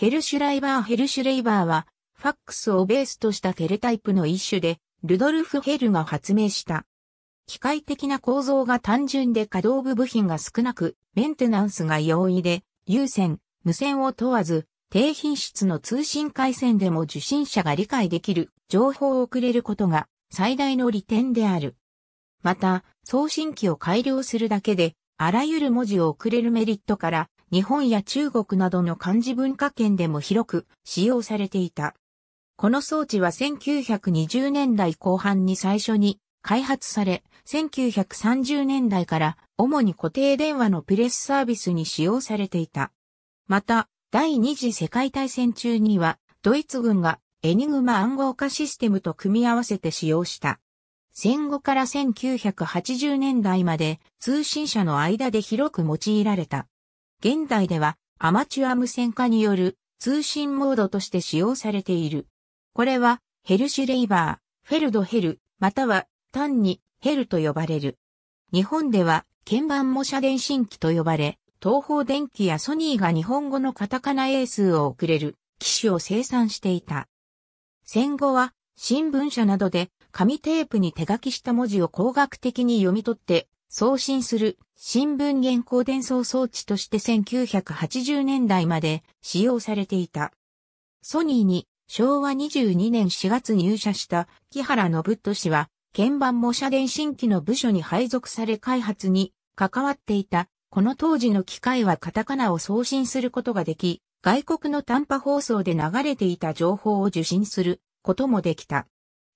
ヘルシュライバーヘルシュレイバーは、ファックスをベースとしたテレタイプの一種で、ルドルフ・ヘルが発明した。機械的な構造が単純で可動部部品が少なく、メンテナンスが容易で、有線、無線を問わず、低品質の通信回線でも受信者が理解できる情報を送れることが最大の利点である。また、送信機を改良するだけで、あらゆる文字を送れるメリットから、日本や中国などの漢字文化圏でも広く使用されていた。この装置は1920年代後半に最初に開発され、1930年代から主に固定電話のプレスサービスに使用されていた。また、第二次世界大戦中には、ドイツ軍がエニグマ暗号化システムと組み合わせて使用した。戦後から1980年代まで通信社の間で広く用いられた。現代ではアマチュア無線化による通信モードとして使用されている。これはヘルシュレイバー、フェルドヘル、または単にヘルと呼ばれる。日本では鍵盤模写電信機と呼ばれ、東方電機やソニーが日本語のカタカナ英数を送れる機種を生産していた。戦後は新聞社などで紙テープに手書きした文字を工学的に読み取って送信する新聞原稿伝送装置として1980年代まで使用されていた。ソニーに昭和22年4月入社した木原信人氏は、鍵盤模写電信機の部署に配属され開発に関わっていた。この当時の機械はカタカナを送信することができ、外国の短波放送で流れていた情報を受信することもできた。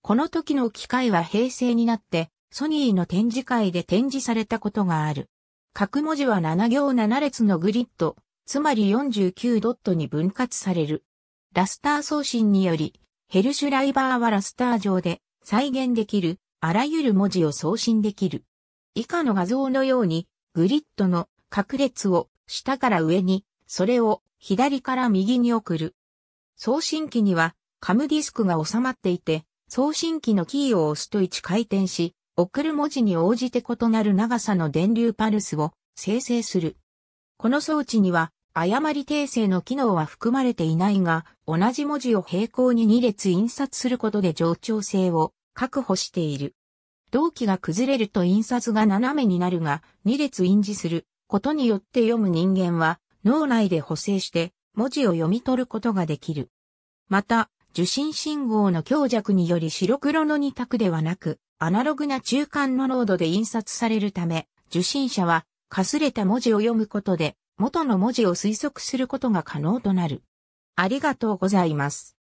この時の機械は平成になってソニーの展示会で展示されたことがある。各文字は7行7列のグリッド、つまり49ドットに分割される。ラスター送信により、ヘルシュライバーはラスター上で再現できる、あらゆる文字を送信できる。以下の画像のように、グリッドの各列を下から上に、それを左から右に送る。送信機には、カムディスクが収まっていて、送信機のキーを押すと1回転し、送る文字に応じて異なる長さの電流パルスを生成する。この装置には誤り訂正の機能は含まれていないが、同じ文字を平行に2列印刷することで冗長性を確保している。同期が崩れると印刷が斜めになるが、2列印字することによって読む人間は脳内で補正して文字を読み取ることができる。また、受信信号の強弱により白黒の二択ではなく、アナログな中間の濃度で印刷されるため、受信者は、かすれた文字を読むことで、元の文字を推測することが可能となる。ありがとうございます。